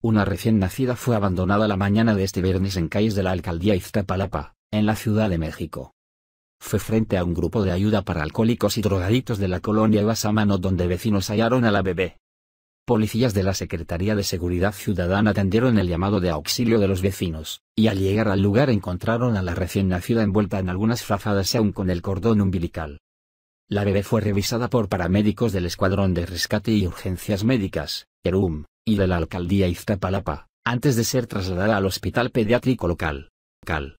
Una recién nacida fue abandonada la mañana de este viernes en calles de la alcaldía Iztapalapa, en la Ciudad de México. Fue frente a un grupo de ayuda para alcohólicos y drogadictos de la colonia Basamano donde vecinos hallaron a la bebé. Policías de la Secretaría de Seguridad Ciudadana atendieron el llamado de auxilio de los vecinos, y al llegar al lugar encontraron a la recién nacida envuelta en algunas frazadas aún con el cordón umbilical. La bebé fue revisada por paramédicos del Escuadrón de Rescate y Urgencias Médicas, ERUM, y de la alcaldía Iztapalapa, antes de ser trasladada al hospital pediátrico local. Cal.